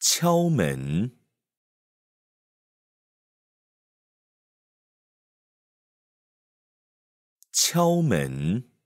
敲门，敲门。